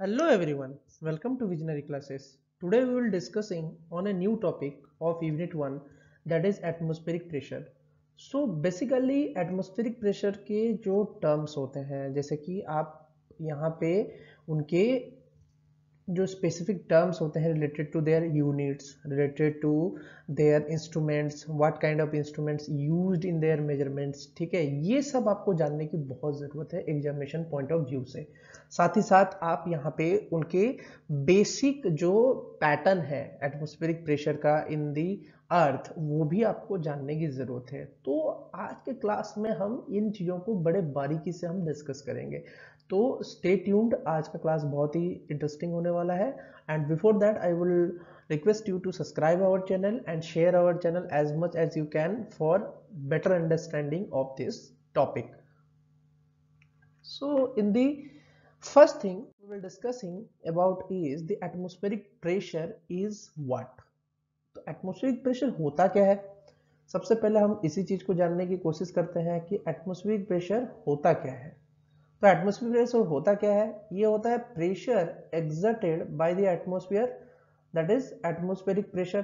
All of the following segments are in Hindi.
hello everyone welcome to visionary classes today we will discussing on a new topic of unit 1 that is atmospheric pressure so basically atmospheric pressure के जो terms होते हैं जैसे कि आप यहाँ पे उनके जो स्पेसिफिक टर्म्स होते हैं related to their units related to their instruments what kind of instruments used in their measurements ठीक है ये सब आपको जानने की बहुत ज़रूरत है एग्जामिनेशन पॉइंट ऑफ व्यू से साथ ही साथ आप यहाँ पे उनके बेसिक जो पैटर्न है एटमोस्फेरिक प्रेशर का इन दी अर्थ वो भी आपको जानने की जरूरत है तो आज के क्लास में हम इन चीजों को बड़े बारीकी से हम डिस्कस करेंगे तो स्टे ट्यून्ड आज का क्लास बहुत ही इंटरेस्टिंग होने वाला है and before that I will request you to subscribe our channel and share our channel as much as you can for better understanding of this topic so in the first thing discussing about is the atmospheric pressure is what तो एटमोस्फेरिक प्रेशर होता क्या है सबसे पहले हम इसी चीज़ को जानने की कोशिश करते हैं कि एटमोस्फेरिक प्रेशर होता क्या है तो एटमोस्फेरिक प्रेशर होता क्या है ये होता है pressure exerted by the atmosphere that is atmospheric pressure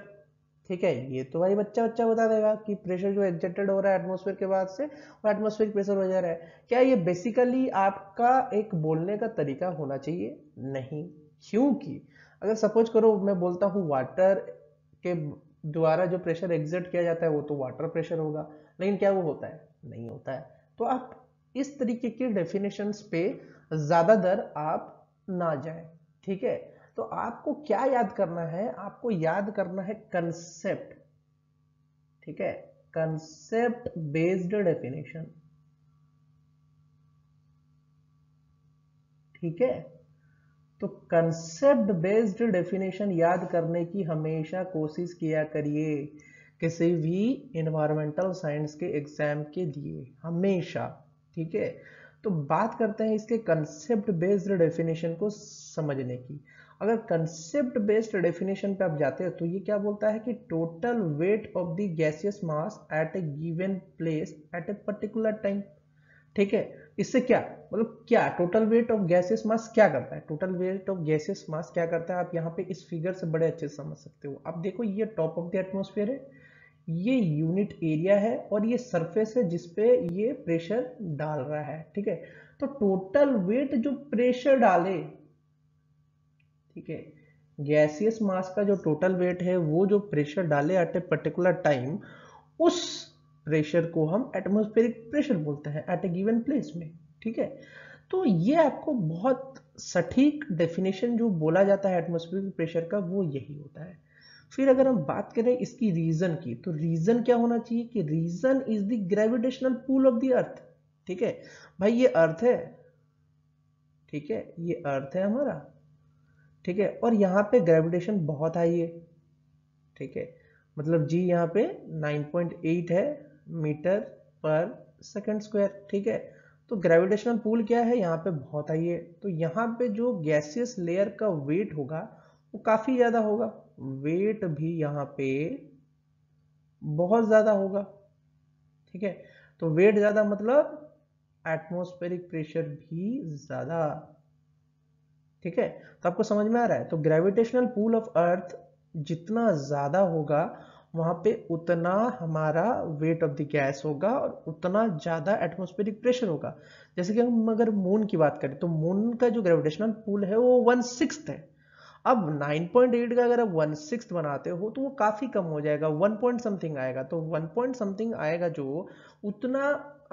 ठीक है ये तो भाई बच्चा बच्चा बता देगा कि प्रेशर जो एग्जेटेड हो रहा है एटमोस्फेयर के बाद से वो एटमोस्फेरिक प्रेशर हो जा रहा है क्या ये बेसिकली आपका एक बोलने का तरीका होना चाहिए नहीं क्योंकि अगर सपोज करो मैं बोलता हूँ वाटर के द्वारा जो प्रेशर एग्जिट किया जाता है वो तो वाटर प्रेशर होगा लेकिन क्या वो होता है नहीं होता है तो आप इस तरीके के डेफिनेशंस पे ज़्यादातर आप ना जाए ठीक है तो आपको क्या याद करना है आपको याद करना है कंसेप्ट ठीक है कंसेप्ट बेस्ड डेफिनेशन ठीक है तो कंसेप्ट बेस्ड डेफिनेशन याद करने की हमेशा कोशिश किया करिए किसी भी इन्वायरमेंटल साइंस के एग्जाम के लिए हमेशा ठीक है तो बात करते हैं इसके कंसेप्ट बेस्ड डेफिनेशन को समझने की अगर कंसेप्ट बेस्ड डेफिनेशन पे आप जाते हैं तो ये क्या बोलता है कि total weight of the gaseous mass at a given place at a particular time ठीक है इससे क्या मतलब क्या total weight of gases mass क्या करता है total weight of gases mass क्या करता है आप यहाँ पे इस फिगर से बड़े अच्छे से समझ सकते हो आप देखो ये टॉप ऑफ द एटमोसफेयर है ये यूनिट एरिया है और ये सरफेस है जिसपे ये प्रेशर डाल रहा है ठीक है तो टोटल वेट जो प्रेशर डाले ठीक है गैसियस मास का जो टोटल वेट है वो जो प्रेशर डाले एट ए पर्टिकुलर टाइम उस प्रेशर को हम एटमोस्फेरिक प्रेशर बोलते हैं एट ए गिवन प्लेस में ठीक है तो ये आपको बहुत सटीक डेफिनेशन जो बोला जाता है एटमोस्फेरिक प्रेशर का वो यही होता है फिर अगर हम बात करें इसकी रीजन की तो रीजन क्या होना चाहिए कि reason is the gravitational pull of the earth ठीक है भाई ये अर्थ है ठीक है ये अर्थ है हमारा ठीक है और यहाँ पे ग्रेविटेशन बहुत हाई है ठीक है मतलब जी यहाँ पे 9.8 है मीटर पर सेकेंड स्क्वायर ठीक है तो ग्रेविटेशनल पुल क्या है यहाँ पे बहुत आई है तो यहाँ पे जो गैसियस लेयर का वेट होगा वो काफ़ी ज़्यादा होगा वेट भी यहाँ पे बहुत ज़्यादा होगा ठीक है तो वेट ज़्यादा मतलब एटमोस्फेरिक प्रेशर भी ज़्यादा ठीक है तो आपको समझ में आ रहा है तो ग्रेविटेशनल पूल ऑफ अर्थ जितना ज़्यादा होगा वहाँ पे उतना हमारा वेट ऑफ द गैस होगा और उतना ज़्यादा एटमोस्फेरिक प्रेशर होगा जैसे कि हम अगर मून की बात करें तो मून का जो ग्रेविटेशनल पुल है वो वन सिक्स है अब 9.8 का अगर आप वन सिक्स बनाते हो तो वो काफ़ी कम हो जाएगा वन पॉइंट समथिंग आएगा तो वन पॉइंट समथिंग आएगा जो उतना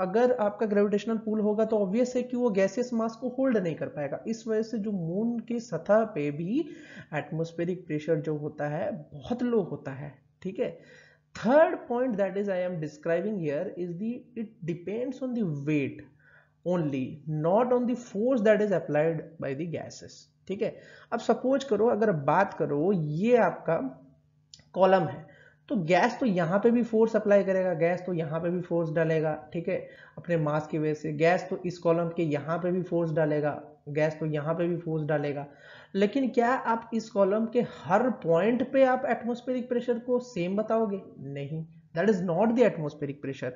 अगर आपका ग्रेविटेशनल पुल होगा तो ऑब्वियस है कि वो गैसियस मास को होल्ड नहीं कर पाएगा इस वजह से जो मून की सतह पे भी एटमोस्फेरिक प्रेशर जो होता है बहुत लो होता है ठीक है third point that is I am describing here is the it depends on the weight only not on the force that is applied by the gases ठीक है अब सपोज करो अगर बात करो ये आपका कॉलम है तो गैस तो यहां पे भी फोर्स अप्लाई करेगा गैस तो यहां पे भी फोर्स डालेगा ठीक है अपने मास की वजह से गैस तो इस कॉलम के यहां पे भी फोर्स डालेगा गैस तो यहाँ पे भी फोर्स डालेगा लेकिन क्या आप इस कॉलम के हर पॉइंट पे आप एटमोस्फेरिक प्रेशर को सेम बताओगे नहीं that is not the atmospheric pressure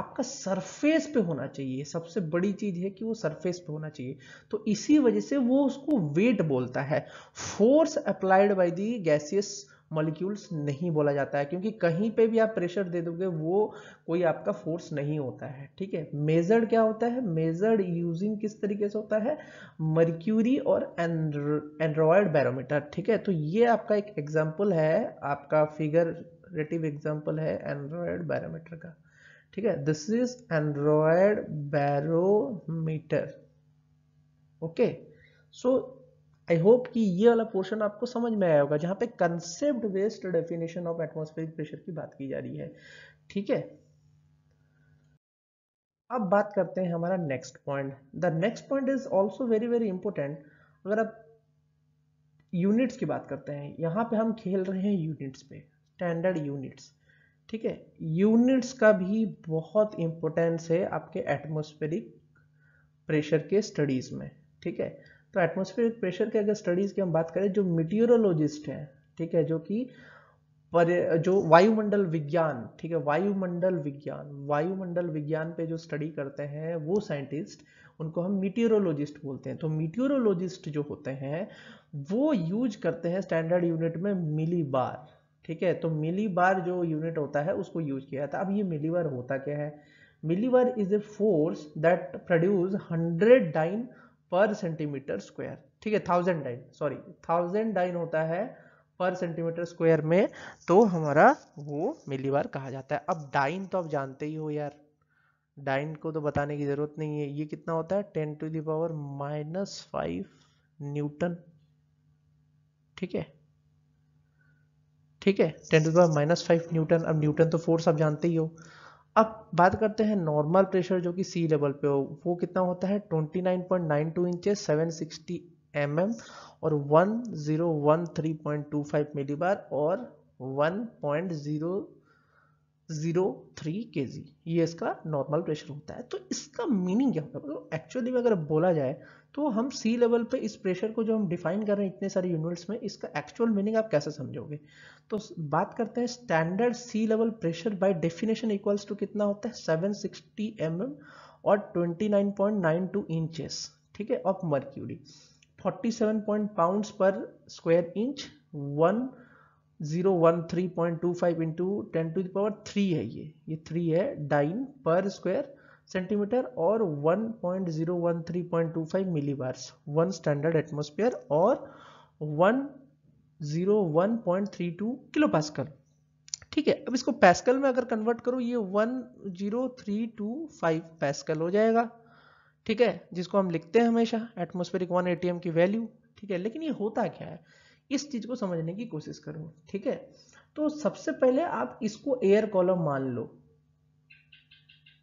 आपका सरफेस पे होना चाहिए सबसे बड़ी चीज है कि वो सरफेस पे होना चाहिए तो इसी वजह से वो उसको वेट बोलता है force applied by the gaseous molecules नहीं बोला जाता है क्योंकि कहीं पे भी आप प्रेशर दे दोगे वो कोई आपका फोर्स नहीं होता है ठीक है मेजर्ड क्या होता है मेजर्ड यूजिंग किस तरीके से होता है मर्क्यूरी और एंड्रॉयड बैरोमीटर ठीक है तो ये आपका एक एग्जाम्पल है आपका फिगर रेटिव एग्जाम्पल है एंड्रॉयड बैरोमीटर का ठीक है this is aneroid barometer okay so I hope कि ये वाला पोर्शन आपको समझ में आया होगा जहां पे concept based definition of atmospheric pressure की बात की जा रही है ठीक है अब बात करते हैं हमारा next point the next point is also very very important अगर आप यूनिट्स की बात करते हैं यहां पे हम खेल रहे हैं यूनिट्स पे स्टैंडर्ड यूनिट्स ठीक है यूनिट्स का भी बहुत इंपॉर्टेंस है आपके एटमोस्फेरिक प्रेशर के स्टडीज में ठीक है तो एटमोस्फेरिक प्रेशर के अगर स्टडीज़ की हम बात करें जो मिटियोरोलॉजिस्ट हैं ठीक है जो कि पर जो वायुमंडल विज्ञान ठीक है वायुमंडल विज्ञान वायुमंडल विज्ञान पे जो स्टडी करते हैं वो साइंटिस्ट उनको हम मीटियोरोलॉजिस्ट बोलते हैं तो मीटियोरोलॉजिस्ट जो होते हैं वो यूज करते हैं स्टैंडर्ड यूनिट में मिली बार ठीक है तो मिली बार जो यूनिट होता है उसको यूज किया जाता है अब ये मिली बार होता क्या है millibar is a force that produce hundred dyne per centimetre square ठीक है thousand dyne sorry thousand dyne होता है पर सेंटीमीटर स्क्वायर में तो हमारा वो मिलीबार कहा जाता है अब डाइन तो आप जानते ही हो यार डाइन को तो बताने की जरूरत नहीं है ये कितना होता है ten to the power minus five newton ठीक है ठीक है ten to the power minus five newton अब न्यूटन तो फोर्स आप जानते ही हो अब बात करते हैं नॉर्मल प्रेशर जो कि सी लेवल पे हो वो कितना होता है 29.92 इंचेस 760 एम mm और 1013.25 मिलीबार और जीरो थ्री के जी ये इसका नॉर्मल प्रेशर होता है तो इसका मीनिंग क्या होता है एक्चुअली मतलब में अगर बोला जाए तो हम सी लेवल पे इस प्रेशर को जो हम डिफाइन कर रहे हैं इतने सारे यूनिट्स में इसका एक्चुअल मीनिंग आप कैसे समझोगे तो बात करते हैं standard sea level pressure by definition equals to कितना होता है सेवन सिक्सटी mm और 29.92 इंचेस ठीक है of mercury seven point pounds per square inch one zero one three point two five into ten to the power three है ये ये थ्री है डाइन पर स्क्वायर सेंटीमीटर और one point zero one three point two five millibars one standard atmosphere और one zero one point three two kilopascal ठीक है अब इसको पैस्कल में अगर कन्वर्ट करो ये one zero three two five pascal हो जाएगा ठीक है जिसको हम लिखते हैं हमेशा एटमोस्फेरिक वन एटीएम की वैल्यू ठीक है लेकिन ये होता क्या है इस चीज को समझने की कोशिश करूं ठीक है तो सबसे पहले आप इसको एयर कॉलम मान लो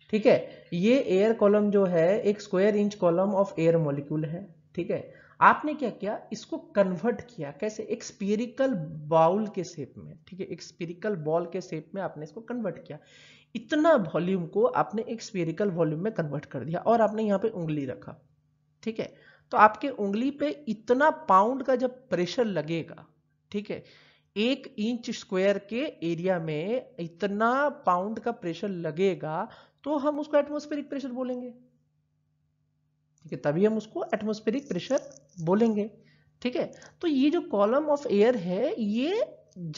ठीक है ये एयर कॉलम जो है एक square inch column of air molecule है ठीक है आपने क्या किया इसको कन्वर्ट किया कैसे एक स्पेरिकल बाउल के शेप में ठीक है एक स्पेरिकल बॉल के शेप में आपने इसको कन्वर्ट किया इतना वॉल्यूम को आपने एक स्पेरिकल वॉल्यूम में कन्वर्ट कर दिया और आपने यहां पे उंगली रखा ठीक है तो आपके उंगली पे इतना पाउंड का जब प्रेशर लगेगा ठीक है एक इंच स्क्वायर के एरिया में इतना पाउंड का प्रेशर लगेगा तो हम उसको एटमोस्फेरिक प्रेशर बोलेंगे ठीक है तभी हम उसको एटमोस्फेरिक प्रेशर बोलेंगे ठीक है तो ये जो कॉलम ऑफ एयर है ये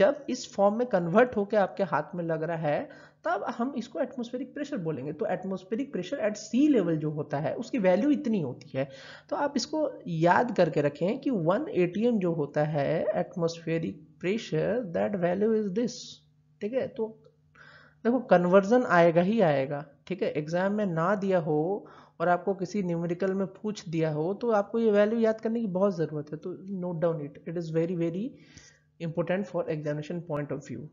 जब इस फॉर्म में कन्वर्ट होकर आपके हाथ में लग रहा है तब हम इसको एटमोस्फेरिक प्रेशर बोलेंगे तो atmospheric pressure at sea level जो होता है उसकी वैल्यू इतनी होती है तो आप इसको याद करके रखें कि वन ए जो होता है atmospheric pressure that value is this ठीक है तो देखो कन्वर्जन आएगा ही आएगा ठीक है एग्जाम में ना दिया हो और आपको किसी न्यूमेरिकल में पूछ दिया हो तो आपको ये वैल्यू याद करने की बहुत ज़रूरत है तो note down it it is very very important for examination point of view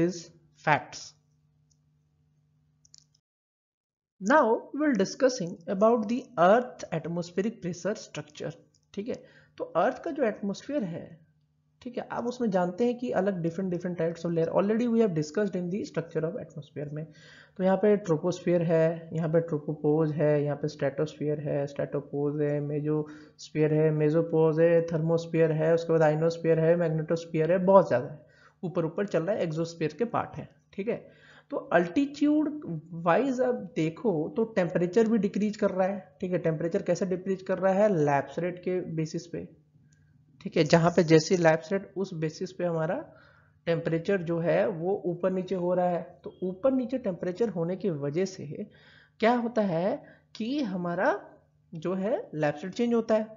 this facts now will discussing about the earth atmospheric pressure structure ठीक है तो अर्थ का जो एटमोस्फेयर है ठीक है आप उसमें जानते हैं कि अलग different different types of layer already we have discussed in the structure of atmosphere में तो यहाँ पे ट्रोपोस्फेयर है यहाँ पे ट्रोपोपोज है यहाँ पे स्ट्रेटोस्फेयर है स्ट्रेटोपोज है मेजोस्फेयर है मेजोपोज है थर्मोस्फेयर है उसके बाद आइनोस्फेयर है मैग्नेटोस्फेयर है बहुत ज़्यादा है ऊपर ऊपर चल रहा है एग्जोस्फेयर के पार्ट हैं ठीक है तो अल्टीट्यूड वाइज अब देखो तो टेम्परेचर भी डिक्रीज कर रहा है ठीक है टेम्परेचर कैसे डिक्रीज कर रहा है लैप्स रेट के बेसिस पे ठीक है जहाँ पे जैसे लैप्स रेट उस बेसिस पे हमारा टेम्परेचर जो है वो ऊपर नीचे हो रहा है तो ऊपर नीचे टेम्परेचर होने की वजह से क्या होता है कि हमारा जो है लैप्स रेट चेंज होता है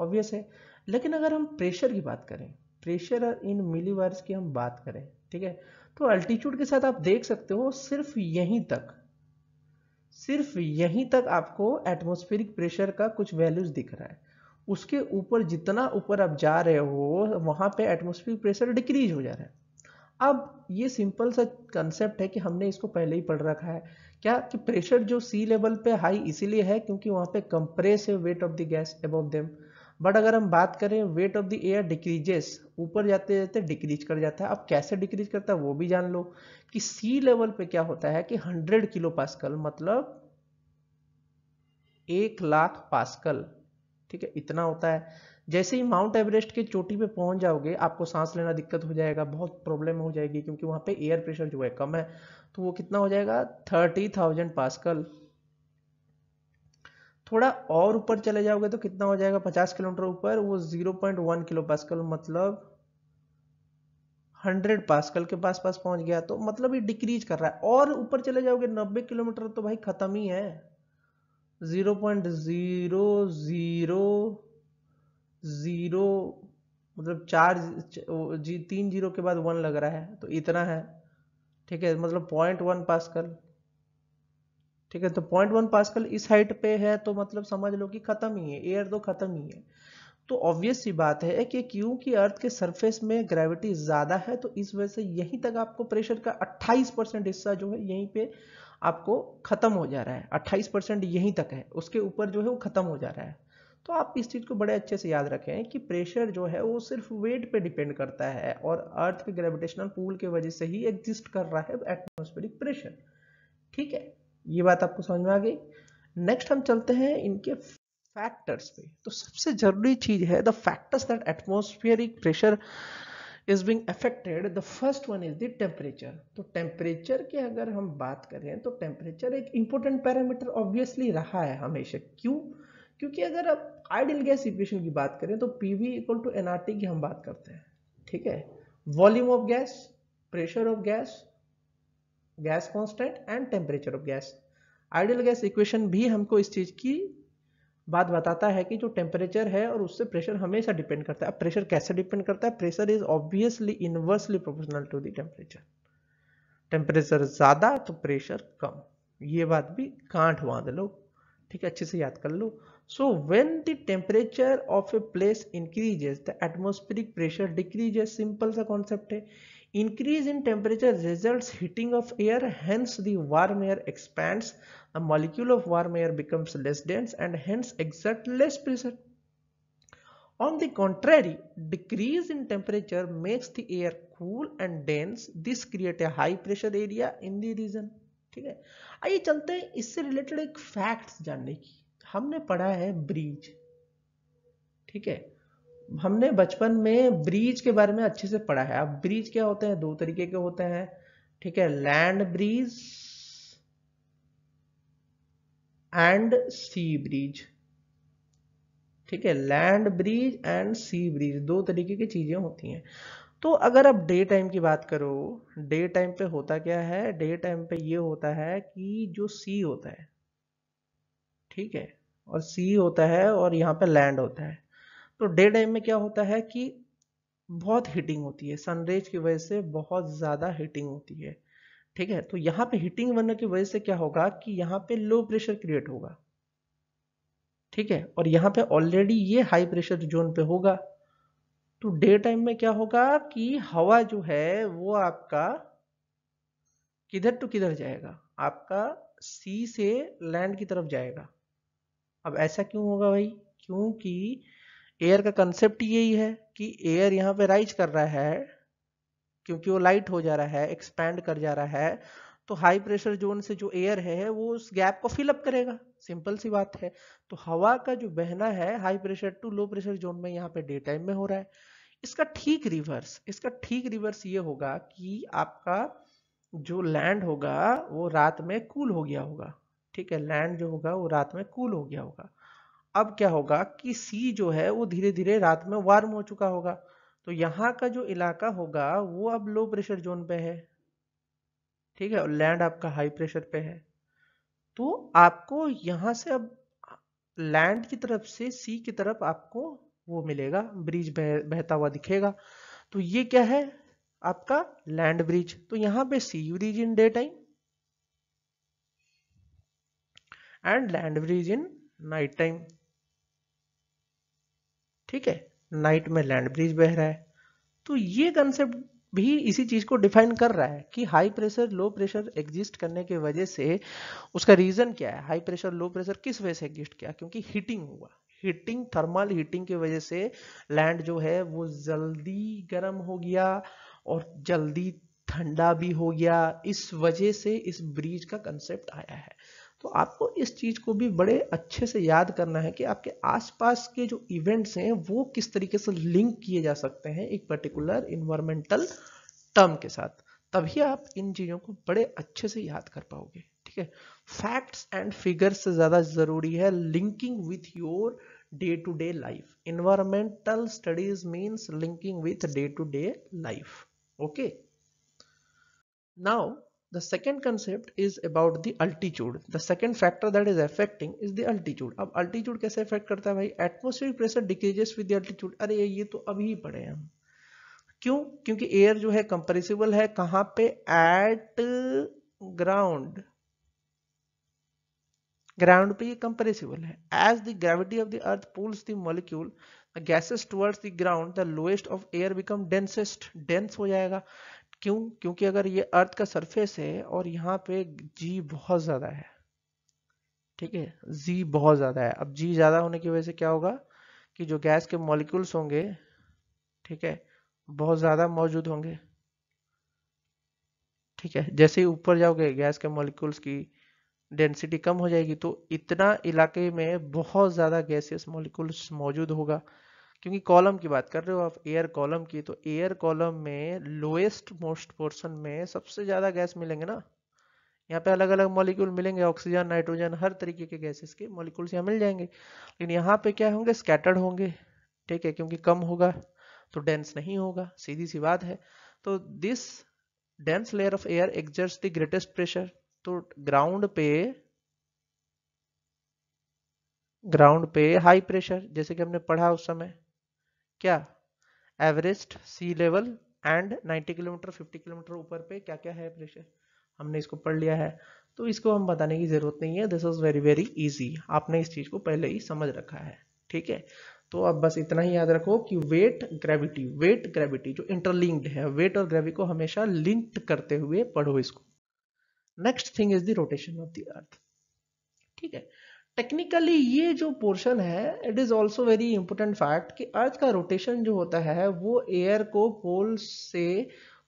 ऑब्वियस है लेकिन अगर हम प्रेशर की बात करें प्रेशर इन मिलीवर्स की हम बात करें ठीक है तो अल्टीट्यूड के साथ आप देख सकते हो सिर्फ यहीं तक सिर्फ यहीं तक आपको एटमोस्फेरिक प्रेशर का कुछ वैल्यूज दिख रहा है उसके ऊपर जितना ऊपर आप जा रहे हो वहां पे एटमोस्फेरिक प्रेशर डिक्रीज हो जा रहा है अब ये सिंपल सा कंसेप्ट है कि हमने इसको पहले ही पढ़ रखा है क्या कि प्रेशर जो सी लेवल पे हाई इसीलिए है क्योंकि वहां पे compressive weight of the gas above them but अगर हम बात करें weight of the air decreases ऊपर जाते जाते डिक्रीज कर जाता है अब कैसे डिक्रीज करता है वो भी जान लो कि सी लेवल पे क्या होता है कि 100 किलो पास्कल मतलब एक लाख पास्कल ठीक है इतना होता है जैसे ही माउंट एवरेस्ट के चोटी पे पहुंच जाओगे आपको सांस लेना दिक्कत हो जाएगा बहुत प्रॉब्लम हो जाएगी क्योंकि वहां पे एयर प्रेशर जो है कम है तो वो कितना हो जाएगा थर्टी थाउजेंड पासकल थोड़ा और ऊपर चले जाओगे तो कितना हो जाएगा पचास किलोमीटर ऊपर वो zero point one kilo pascal मतलब हंड्रेड पास्कल के पास पास पहुंच गया तो मतलब ये डिक्रीज कर रहा है और ऊपर चले जाओगे नब्बे किलोमीटर तो भाई खत्म ही है zero point zero zero zero मतलब चार जी तीन जीरो के बाद वन लग रहा है तो इतना है ठीक है मतलब पॉइंट वन पास्कल ठीक है तो पॉइंट वन पासकल इस हाइट पे है तो मतलब समझ लो कि खत्म ही है एयर तो खत्म ही है तो ऑब्वियस सी बात है कि क्योंकि अर्थ के सरफेस में ग्रेविटी ज़्यादा है तो इस वजह से यहीं तक आपको प्रेशर का 28 परसेंट हिस्सा जो है यहीं पे आपको ख़त्म हो जा रहा है 28 परसेंट यहीं तक है उसके ऊपर जो है वो ख़त्म हो जा रहा है तो आप इस चीज़ को बड़े अच्छे से याद रखें कि प्रेशर जो है वो सिर्फ वेट पे डिपेंड करता है और अर्थ के ग्रेविटेशनल पूल के वजह से ही एग्जिस्ट कर रहा है एटमोस्फेरिक प्रेशर ठीक है ये बात आपको समझ में आ गई नेक्स्ट हम चलते हैं इनके फैक्टर्स पे तो सबसे जरूरी चीज है the factors that atmospheric pressure is being affected the first one is the temperature तो टेम्परेचर की अगर हम बात करें तो टेम्परेचर एक इंपॉर्टेंट पैरामीटर ऑब्वियसली रहा है हमेशा क्यों क्योंकि अगर आप आइडियल गैस इक्वेशन की बात करें तो P V equal to N R T की हम बात करते हैं ठीक है volume of gas pressure of gas gas constant and temperature of gas ideal gas equation भी हमको इस चीज़ की बात बताता है कि जो टेम्परेचर है और उससे प्रेशर हमेशा डिपेंड करता है अब प्रेशर कैसे डिपेंड करता है pressure is obviously inversely proportional to the temperature temperature ज़्यादा तो प्रेशर कम ये बात भी कांट बांध लो ठीक है अच्छे से याद कर लो so when the temperature of a place increases the atmospheric pressure decreases simple सा कॉन्सेप्ट है Increase in temperature results heating of air, hence the warm air expands, the molecule of warm air becomes less dense and hence exert less pressure. On the contrary, decrease in temperature makes the air cool and dense. This create a high pressure area in the region. ठीक है आइए चलते हैं इससे रिलेटेड एक फैक्ट्स जानने की हमने पढ़ा है ब्रीज ठीक है हमने बचपन में ब्रिज के बारे में अच्छे से पढ़ा है अब ब्रिज क्या होते हैं दो तरीके के होते हैं ठीक है land breeze and sea breeze ठीक है land breeze and sea breeze दो तरीके की चीजें होती हैं तो अगर आप डे टाइम की बात करो डे टाइम पे होता क्या है डे टाइम पे ये होता है कि जो सी होता है ठीक है और सी होता है और यहाँ पे लैंड होता है तो डे टाइम में क्या होता है कि बहुत हीटिंग होती है सनरेज की वजह से बहुत ज़्यादा हीटिंग होती है ठीक है तो यहाँ पे हीटिंग बनने की वजह से क्या होगा कि यहाँ पे लो प्रेशर क्रिएट होगा ठीक है और यहाँ पे ऑलरेडी ये हाई प्रेशर जोन पे होगा तो डे टाइम में क्या होगा कि हवा जो है वो आपका किधर टू किधर जाएगा आपका सी से लैंड की तरफ जाएगा अब ऐसा क्यों होगा भाई क्योंकि एयर का कंसेप्ट यही है कि एयर यहाँ पे राइज कर रहा है क्योंकि वो लाइट हो जा रहा है एक्सपैंड कर जा रहा है तो हाई प्रेशर जोन से जो एयर है वो उस गैप को फिलअप करेगा सिंपल सी बात है तो हवा का जो बहना है high pressure to low pressure zone में यहाँ पे डे टाइम में हो रहा है इसका ठीक रिवर्स इसका ठीक रिवर्स ये होगा कि आपका जो लैंड होगा वो रात में कूल हो गया होगा ठीक है लैंड जो होगा वो रात में कूल हो गया होगा अब क्या होगा कि सी जो है वो धीरे धीरे रात में वार्म हो चुका होगा तो यहाँ का जो इलाका होगा वो अब लो प्रेशर जोन पे है ठीक है और लैंड आपका हाई प्रेशर पे है तो आपको यहां से अब लैंड की तरफ से सी की तरफ आपको वो मिलेगा ब्रिज बह, बहता हुआ दिखेगा तो ये क्या है आपका लैंड ब्रिज तो यहाँ पे sea breeze in day time and land breeze in night time ठीक है नाइट में लैंड ब्रिज बह रहा है तो ये कंसेप्ट भी इसी चीज को डिफाइन कर रहा है कि high pressure low pressure exist करने के वजह से उसका रीजन क्या है हाई प्रेशर लो प्रेशर किस वजह से एग्जिस्ट किया क्योंकि हीटिंग हुआ हीटिंग थर्मल हीटिंग की वजह से लैंड जो है वो जल्दी गर्म हो गया और जल्दी ठंडा भी हो गया इस वजह से इस ब्रिज का कंसेप्ट आया है तो आपको इस चीज़ को भी बड़े अच्छे से याद करना है कि आपके आसपास के जो इवेंट्स हैं वो किस तरीके से लिंक किए जा सकते हैं एक पर्टिकुलर इन्वायरमेंटल टर्म के साथ तभी आप इन चीज़ों को बड़े अच्छे से याद कर पाओगे ठीक है फैक्ट्स एंड फिगर्स से ज़्यादा ज़रूरी है linking with your day to day life environmental studies means linking with day to day life okay now The second concept is about the altitude. The second factor that is affecting is the altitude. ab altitude kaise affect karta hai bhai Atmospheric pressure decreases with the altitude. अरे ये तो अभी ही पढ़े हम क्यों क्योंकि एयर जो है कंप्रेसिबल है कहाँ पे एट ग्राउंड ग्राउंड पे ये कंप्रेसिबल है as the gravity of the earth pulls the molecule gases towards the ground the lowest of air become densest dense हो जाएगा क्यों क्योंकि अगर ये अर्थ का सरफेस है और यहाँ पे जी बहुत ज़्यादा है ठीक है जी बहुत ज़्यादा है अब जी ज़्यादा होने की वजह से क्या होगा कि जो गैस के मॉलिक्यूल्स होंगे ठीक है बहुत ज़्यादा मौजूद होंगे ठीक है जैसे ही ऊपर जाओगे गैस के मॉलिक्यूल्स की डेंसिटी कम हो जाएगी तो इतना इलाके में बहुत ज़्यादा गैसियस मॉलिक्यूल्स मौजूद होगा क्योंकि कॉलम की बात कर रहे हो आप एयर कॉलम की तो एयर कॉलम में लोएस्ट मोस्ट पोर्शन में सबसे ज़्यादा गैस मिलेंगे ना यहाँ पे अलग अलग मॉलिक्यूल मिलेंगे ऑक्सीजन नाइट्रोजन हर तरीके के गैसेस के मॉलिक्यूल्स यहाँ मिल जाएंगे लेकिन यहाँ पे क्या होंगे स्कैटर्ड होंगे ठीक है क्योंकि कम होगा तो डेंस नहीं होगा सीधी सी बात है तो this dense layer of air exerts the greatest pressure तो ग्राउंड पे ग्राउंड पे हाई प्रेशर जैसे कि हमने पढ़ा उस समय क्या Everest sea level and 90 kilometre 50 kilometre ऊपर पे क्या क्या है प्रेशर हमने इसको पढ़ लिया है तो इसको हम बताने की ज़रूरत नहीं है this is very very easy आपने इस चीज़ को पहले ही समझ रखा है ठीक है तो अब बस इतना ही याद रखो कि वेट ग्रेविटी वेट ग्रेविटी जो इंटरलिंक्ड है वेट और ग्रेविटी को हमेशा लिंक्ड करते हुए पढ़ो इसको next thing is the rotation of the earth ठीक है टेक्निकली ये जो पोर्शन है it is also very important fact कि अर्थ का रोटेशन जो होता है वो एयर को पोल से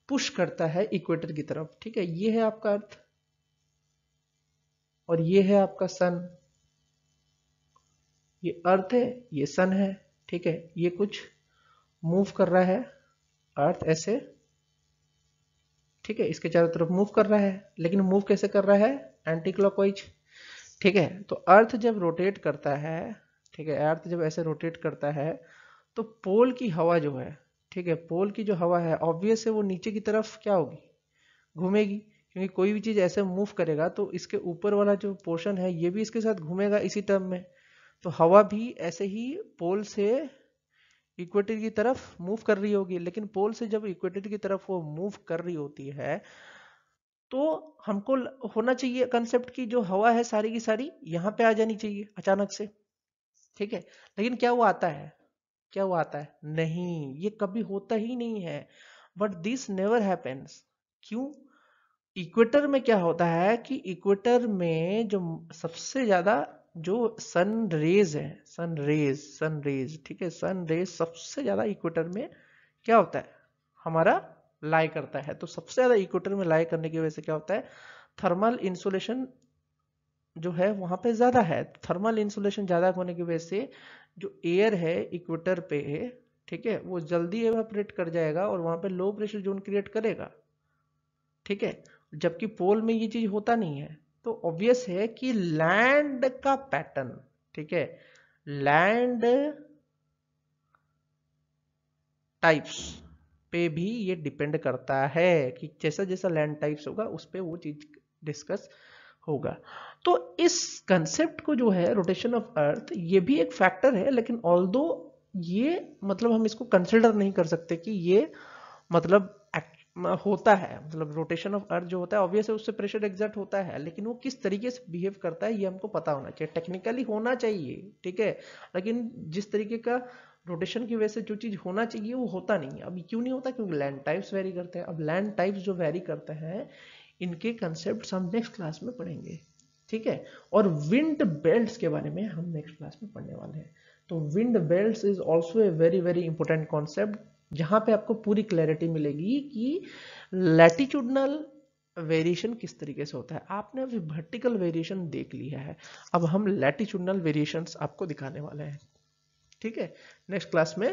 पुश करता है इक्वेटर की तरफ ठीक है ये है आपका अर्थ और ये है आपका सन ये अर्थ है ये सन है ठीक है ये कुछ मूव कर रहा है अर्थ ऐसे ठीक है इसके चारों तरफ मूव कर रहा है लेकिन मूव कैसे कर रहा है एंटी क्लॉकवाइज ठीक है तो अर्थ जब रोटेट करता है ठीक है अर्थ जब ऐसे रोटेट करता है तो पोल की हवा जो है ठीक है पोल की जो हवा है ऑब्वियस है वो नीचे की तरफ क्या होगी घूमेगी क्योंकि कोई भी चीज़ ऐसे मूव करेगा तो इसके ऊपर वाला जो पोर्शन है ये भी इसके साथ घूमेगा इसी टर्म में तो हवा भी ऐसे ही पोल से इक्वेटर की तरफ मूव कर रही होगी लेकिन पोल से जब इक्वेटर की तरफ वो मूव कर रही होती है तो हमको होना चाहिए कंसेप्ट की जो हवा है सारी की सारी यहाँ पे आ जानी चाहिए अचानक से ठीक है लेकिन क्या वो आता है क्या वो आता है नहीं ये कभी होता ही नहीं है बट दिस नेवर हैपेंस क्यों इक्वेटर में क्या होता है कि इक्वेटर में जो सबसे ज्यादा जो सन रेज है सन रेज सन रेज ठीक है सन रेज सबसे ज्यादा इक्वेटर में क्या होता है हमारा लाई करता है तो सबसे ज़्यादा इक्वेटर में लाई करने की वजह से क्या होता है थर्मल इंसुलेशन जो है वहां पे ज़्यादा है थर्मल इंसुलेशन ज़्यादा होने की वजह से जो एयर है इक्वेटर पे है ठीक है वो जल्दी एवेपरेट कर जाएगा और वहां पे लो प्रेशर जोन क्रिएट करेगा ठीक है जबकि पोल में ये चीज़ होता नहीं है तो ऑब्वियस है कि लैंड का पैटर्न ठीक है लैंड टाइप्स पे भी ये डिपेंड करता है कि जैसा जैसा लैंड टाइप्स होगा उस पर वो चीज़ डिस्कस होगा तो इस कंसेप्ट को जो है रोटेशन ऑफ अर्थ ये भी एक फैक्टर है लेकिन ऑल ये मतलब हम इसको कंसिडर नहीं कर सकते कि ये मतलब होता है मतलब रोटेशन ऑफ अर्थ जो होता है ऑब्वियस है उससे प्रेशर एग्जर्ट होता है लेकिन वो किस तरीके से बिहेव करता है ये हमको पता होना चाहिए टेक्निकली होना चाहिए ठीक है लेकिन जिस तरीके का रोटेशन की वजह से जो चीज़ होना चाहिए वो होता नहीं है अब क्यों नहीं होता क्योंकि लैंड टाइप्स वेरी करते हैं अब लैंड टाइप्स जो वेरी करते हैं इनके कंसेप्ट हम नेक्स्ट क्लास में पढ़ेंगे ठीक है और विंड बेल्ट के बारे में हम नेक्स्ट क्लास में पढ़ने वाले हैं तो wind belt is also a very very important concept जहाँ पे आपको पूरी क्लैरिटी मिलेगी कि लैटिट्यूडनल वेरिएशन किस तरीके से होता है आपने अभी वर्टिकल वेरिएशन देख लिया है अब हम लैटिट्यूडनल वेरिएशंस आपको दिखाने वाले हैं ठीक है नेक्स्ट क्लास में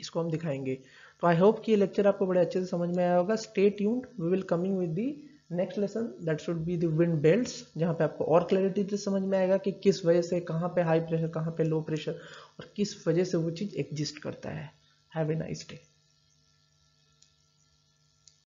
इसको हम दिखाएंगे तो आई होप कि ये लेक्चर आपको बड़े अच्छे से समझ में आया होगा stay tuned we will coming with the next lesson that should be the wind belts जहाँ पे आपको और क्लैरिटी से समझ में आएगा कि किस वजह से कहाँ पे हाई प्रेशर कहाँ पे लो प्रेशर और किस वजह से वो चीज़ एग्जिस्ट करता है हैव ए नाइस डे